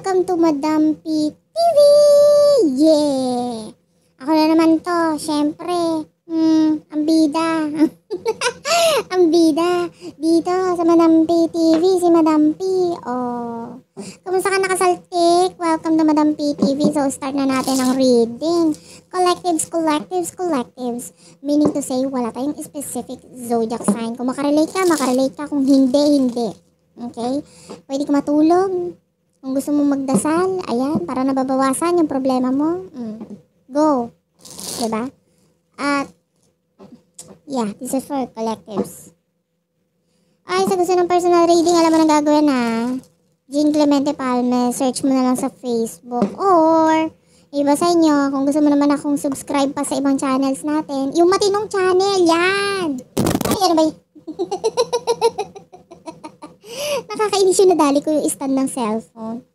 Welcome to Madam P TV! Yeah! Ako na naman to, syempre. Hmm, ang bida. ang bida. Dito sa Madam P TV, si Madam P. Oh. Kumusta ka nakasaltik? Welcome to Madam P TV. So, start na natin ang reading. Collectives, collectives, collectives. Meaning to say, wala tayong specific zodiac sign. Kung makarelate ka, makarelate ka. Kung hindi, hindi. Okay? Pwede ka matulog. Kung gusto mo magdasal, ayan, para nababawasan yung problema mo, mm, go. Diba? At, yeah, this is for collectives. Ay, sa gusto ng personal reading, alam mo nang gagawin na. Jean Clemente Palme, search mo na lang sa Facebook. Or, iba sa inyo, kung gusto mo naman akong subscribe pa sa ibang channels natin, yung matinong channel, yan! Ay, ano ba yun? Nakakainis yung nadali ko yung stand ng cellphone.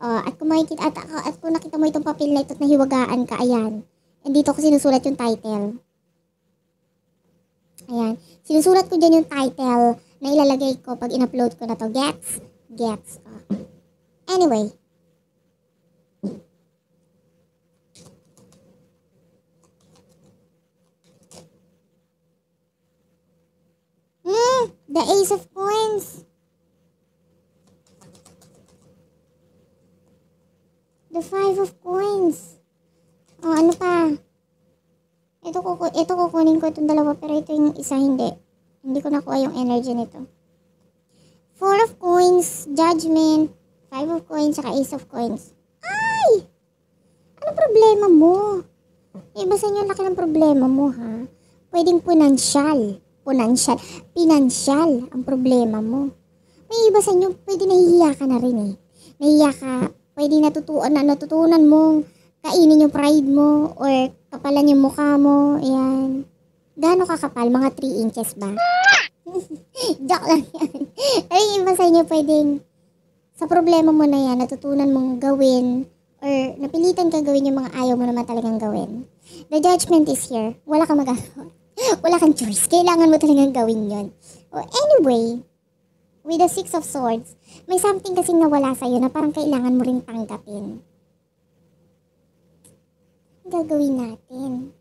Uh, at kung makikita, at, at kung nakita mo itong papel na ito at nahiwagaan ka, ayan. And dito ko sinusulat yung title. Ayan. Sinusulat ko dyan yung title na ilalagay ko pag in-upload ko na to. Gets? Gets. Uh. Anyway. Mm, the Ace of Coins. The five of coins. O, oh, ano pa? Ito, kuku ito kukunin ko itong dalawa, pero ito yung isa hindi. Hindi ko nakuha yung energy nito. Four of coins, judgment, five of coins, saka ace of coins. Ay! Ano problema mo? Iba eh, sa inyo laki ng problema mo, ha? Pwedeng punansyal. Punansyal. Pinansyal ang problema mo. May iba sa inyo, pwede nahihiya ka na rin eh. Nahihiya ka pwede natutuan na natutunan mong kainin yung pride mo or kapalan yung mukha mo. Ayan. Gaano kakapal? Mga 3 inches ba? Joke lang yan. Ay, iba sa inyo pwedeng sa problema mo na yan, natutunan mong gawin or napilitan kang gawin yung mga ayaw mo naman talagang gawin. The judgment is here. Wala kang magagawa. Wala kang choice. Kailangan mo talagang gawin yon. Well, anyway, with the Six of Swords, may something kasi nawala sa'yo na parang kailangan mo rin tanggapin. Gagawin natin.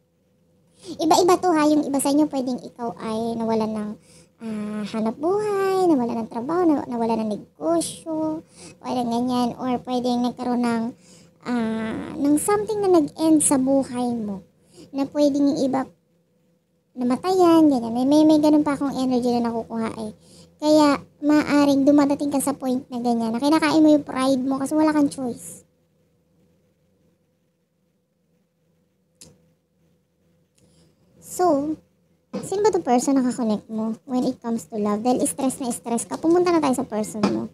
Iba-iba to ha, yung iba sa inyo pwedeng ikaw ay nawala ng uh, hanap buhay, nawala ng trabaho, naw nawala ng negosyo, pwedeng ganyan, or pwedeng nagkaroon ng, uh, ng something na nag-end sa buhay mo na pwedeng yung iba namatayan, ganyan. May, may, may ganun pa akong energy na nakukuha eh kaya, maaring dumadating ka sa point na ganyan, na kinakain mo yung pride mo kasi wala kang choice. So, sino ba itong person na kakonect mo when it comes to love? Dahil stress na stress ka, pumunta na tayo sa person mo.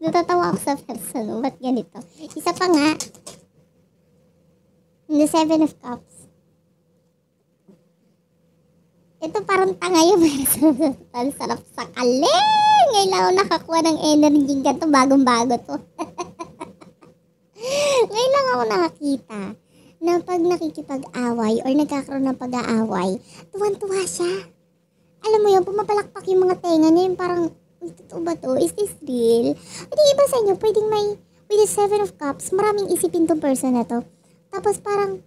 natatawa ako sa person. Ba't ganito? Isa pa nga. the Seven of Cups. Ito parang tanga yung eh. person. sarap sa kaling! Ngayon nakakuha ng energy ganito. Bagong-bago to. Ngayon lang ako nakakita na pag nakikipag-away or nagkakaroon ng pag-aaway, tuwan-tuwa siya. Alam mo yun, pumapalakpak yung mga tenga niya, yung parang, Uy, totoo ba to? Is this real? Hindi iba sa inyo, pwedeng may, with the seven of cups, maraming isipin tong person na to. Tapos parang,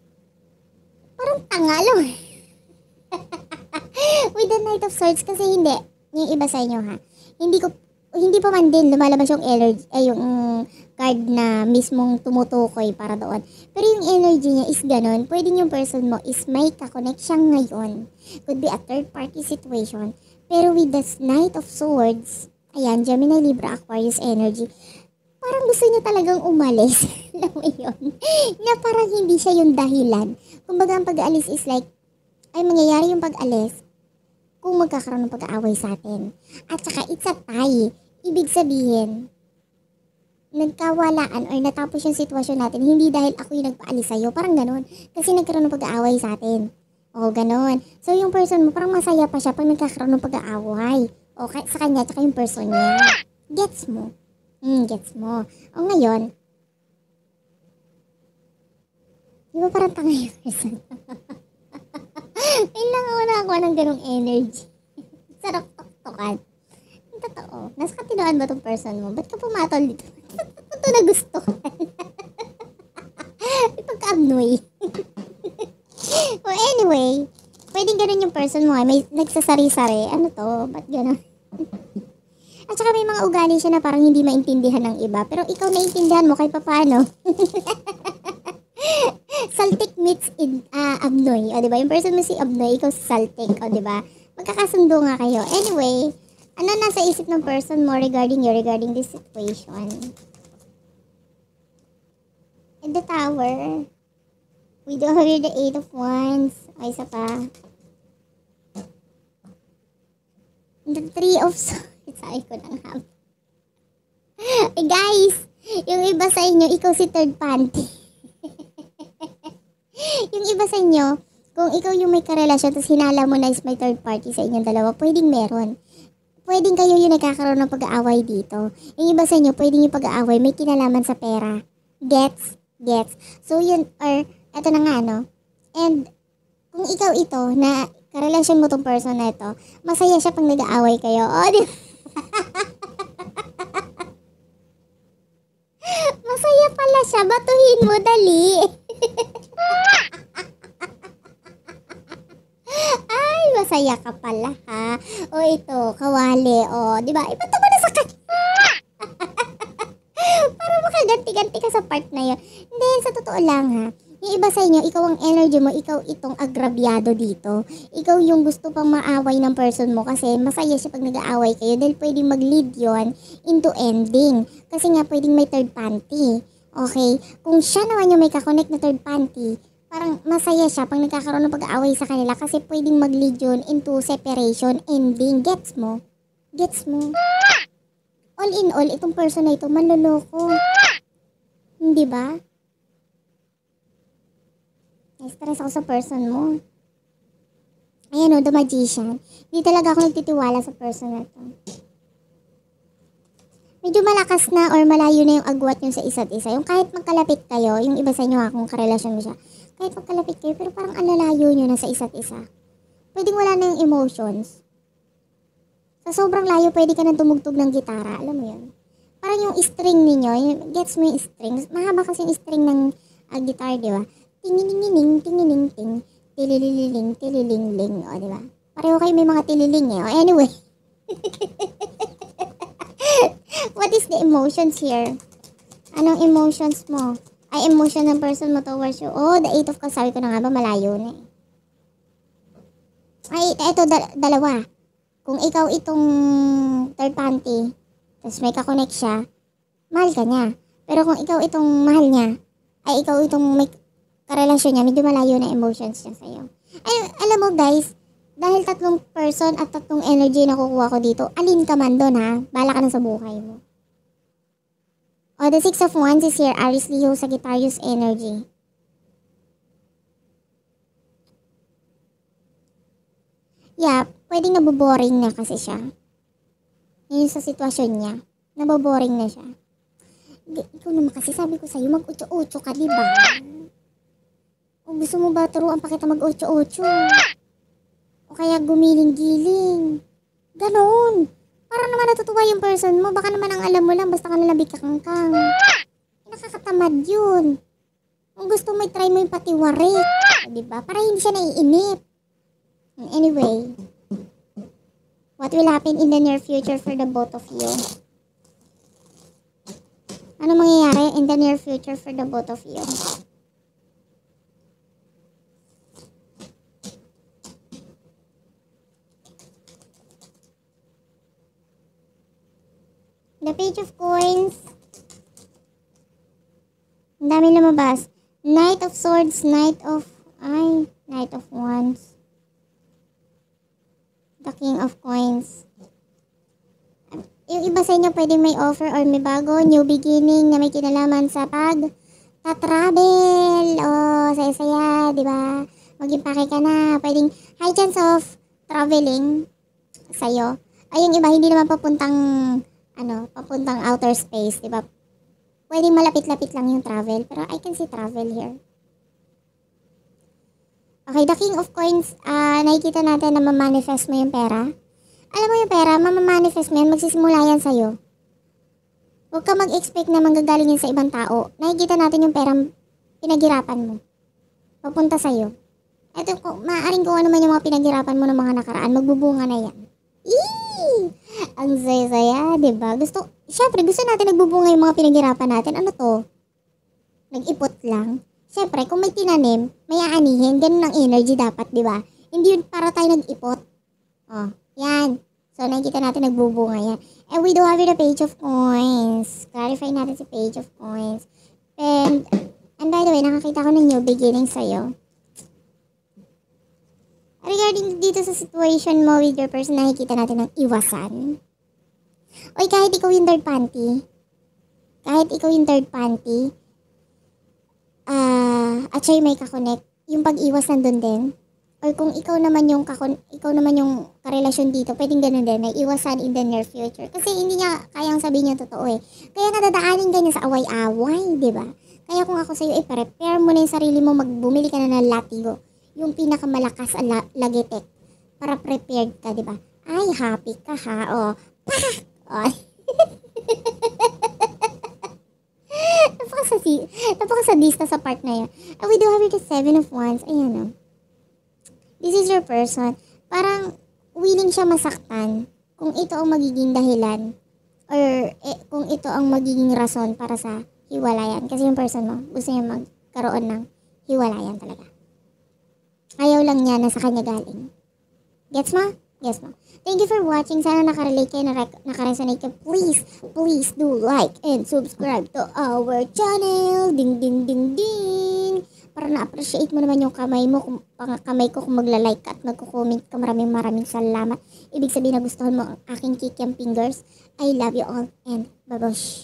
parang tanga lang. with the knight of swords, kasi hindi. Yung iba sa inyo ha. Hindi ko, hindi pa man din lumalabas yung energy, eh, yung um, card na mismong tumutukoy para doon. Pero yung energy niya is ganun. Pwedeng yung person mo is may kakonect siyang ngayon. Could be a third party situation pero with the Knight of Swords, ayan, Gemini, Libra, Aquarius energy, parang gusto niya talagang umalis. Alam mo yun? na parang hindi siya yung dahilan. Kumbaga, ang pag-aalis is like, ay mangyayari yung pag-alis kung magkakaroon ng pag-aaway sa atin. At saka, it's a tie. Ibig sabihin, nagkawalaan or natapos yung sitwasyon natin, hindi dahil ako yung nagpaalis sa'yo, parang ganun. Kasi nagkaroon ng pag-aaway sa atin. O, oh, ganun. So, yung person mo, parang masaya pa siya pag nagkakaroon ng pag-aaway. O, sa kanya, tsaka yung person niya. Gets mo? Hmm, gets mo. O, ngayon, di ba parang tanga yung person? Ilang ako nakakuha ng ganung energy. Sarap tuktukan. Yung totoo, nasa katinoan ba tong person mo? Ba't ka pumatol dito? Ito na gusto. Ipagka-abnoy well, anyway, pwedeng ganun yung person mo. Eh. May nagsasari-sari. Ano to? Ba't ganun? At saka may mga ugali siya na parang hindi maintindihan ng iba. Pero ikaw naiintindihan mo kahit paano. saltik meets in, uh, Abnoy. O, diba? Yung person mo si Abnoy, ikaw si Saltik. O, diba? Magkakasundo nga kayo. Anyway, ano nasa isip ng person mo regarding you, regarding this situation? In the tower. We do have the 8 of Wands. O, isa pa. The 3 of Swords. Sabi ko lang hap. Eh, guys! Yung iba sa inyo, ikaw si third panty. yung iba sa inyo, kung ikaw yung may karelasyon, tapos hinala mo na is may third party sa inyong dalawa, pwedeng meron. Pwedeng kayo yung nagkakaroon ng pag-aaway dito. Yung iba sa inyo, pwedeng yung pag-aaway may kinalaman sa pera. Gets? Gets. So yun, or eto na nga, no? And, kung ikaw ito, na karelasyon mo tong person na ito, masaya siya pag nag-aaway kayo. O, oh, di Masaya pala siya. Batuhin mo, dali. Ay, masaya ka pala, ha? O, ito, kawali. O, di ba? Iba't ba na sa kanya? Para makaganti-ganti ka sa part na yun. Hindi, sa totoo lang, ha? Yung iba sa inyo, ikaw ang energy mo, ikaw itong agrabyado dito. Ikaw yung gusto pang maaway ng person mo kasi masaya siya pag nag-aaway kayo dahil pwedeng mag-lead yon into ending. Kasi nga pwedeng may third party. Okay? Kung siya naman yung may kakonect na third party, parang masaya siya pag nagkakaroon ng pag-aaway sa kanila kasi pwedeng mag-lead yun into separation, ending. Gets mo? Gets mo? All in all, itong person na ito manloloko. Hindi ba? Stress ako sa person mo. Ayan o, the magician. Hindi talaga ako nagtitiwala sa person na to. Medyo malakas na or malayo na yung agwat nyo sa isa't isa. Yung kahit magkalapit kayo, yung iba sa inyo ha, kung karelasyon mo siya, kahit magkalapit kayo, pero parang alalayo nyo na sa isa't isa. Pwedeng wala na yung emotions. Sa sobrang layo, pwede ka na tumugtog ng gitara. Alam mo yun? Parang yung string ninyo, gets mo yung string. Mahaba kasi yung string ng uh, ah, guitar, di ba? Tinginingining, tingining, ting. Tilililing, tililingling. O, di ba? Pareho kayo may mga tililing eh. O, anyway. What is the emotions here? Anong emotions mo? Ay, emotion ng person mo towards you. Oh, the eight of cups. Sabi ko na nga ba, malayo na eh. Ay, eto, da- dalawa. Kung ikaw itong third party, tapos may kakonect siya, mahal ka niya. Pero kung ikaw itong mahal niya, ay ikaw itong may karelasyon niya, medyo malayo na emotions niya sa'yo. Ay, alam mo guys, dahil tatlong person at tatlong energy na kukuha ko dito, alin ka man doon ha, bala ka na sa buhay mo. Oh, the Six of Wands is here, Aries, Leo, Sagittarius energy. Yeah, pwedeng naboboring na kasi siya. Yun sa sitwasyon niya. Naboboring na siya. Ikaw naman kasi sabi ko sa'yo, mag-utso-utso ka, diba? Kung gusto mo ba, turuan pa kita mag-8-8. O kaya gumiling-giling. Ganon. Para naman natutuwa yung person mo. Baka naman ang alam mo lang, basta ka nalang bigkakangkang. Nakakatamad yun. Kung gusto mo, try mo yung patiwarik. O, diba? Para hindi siya naiinip. Anyway, what will happen in the near future for the both of you? Ano mangyayari in the near future for the both of you? The Page of Coins. Ang dami lumabas. Knight of Swords, Knight of... Ay, Knight of Wands. The King of Coins. Yung iba sa inyo pwedeng may offer or may bago, new beginning na may kinalaman sa pag ta-travel. oh, saya-saya, di ba? Mag-impake ka na. Pwedeng high chance of traveling sa'yo. Ay, yung iba, hindi naman papuntang ano, papuntang outer space, di ba? Pwede malapit-lapit lang yung travel, pero I can see travel here. Okay, the king of coins, uh, nakikita natin na mamanifest mo yung pera. Alam mo yung pera, mamamanifest mo yan, magsisimula yan sa'yo. Huwag ka mag-expect na manggagaling yan sa ibang tao. Nakikita natin yung perang pinaghirapan mo. Papunta sa'yo. Ito, maaaring kung ano man yung mga pinaghirapan mo ng mga nakaraan, magbubunga na yan. Ang saya-saya, di ba? Gusto, syempre, gusto natin nagbubunga yung mga pinaghirapan natin. Ano to? Nag-ipot lang. Syempre, kung may tinanim, may aanihin. Ganun ang energy dapat, di ba? Hindi yun para tayo nag-ipot. Oh, yan. So, nakikita natin nagbubunga yan. And we do have the page of coins. Clarify natin si page of coins. And, and by the way, nakakita ko ng new beginning sa'yo regarding dito sa situation mo with your person, nakikita natin ng iwasan. Oy, kahit ikaw yung third party, kahit ikaw yung third party, uh, ah, at siya yung may kakonect, yung pag-iwas nandun din. Or kung ikaw naman yung kakon, ikaw naman yung karelasyon dito, pwedeng ganun din, may iwasan in the near future. Kasi hindi niya kayang sabihin yung totoo eh. Kaya nadadaanin ganyan sa away-away, di ba? Kaya kung ako sa'yo, eh, prepare mo na yung sarili mo, magbumili ka na ng latigo yung pinakamalakas na lagitik para prepared ka, di ba? Ay, happy ka ha. O, pak! O, napakasasi, napakasadista sa part na yun. And uh, we do have here the seven of wands. Ayan o. This is your person. Parang willing siya masaktan kung ito ang magiging dahilan or eh, kung ito ang magiging rason para sa hiwalayan. Kasi yung person mo, gusto niya magkaroon ng hiwalayan talaga. Ayaw lang niya na sa kanya galing. Gets mo? Gets mo? Thank you for watching. Sana nakarelate kayo, nakaresonate kayo. Please, please do like and subscribe to our channel. Ding, ding, ding, ding. Para na-appreciate mo naman yung kamay mo, kung, kamay ko kung magla-like at magko-comment ka. Maraming maraming salamat. Ibig sabihin na gustuhan mo ang aking kikiang fingers. I love you all and babosh.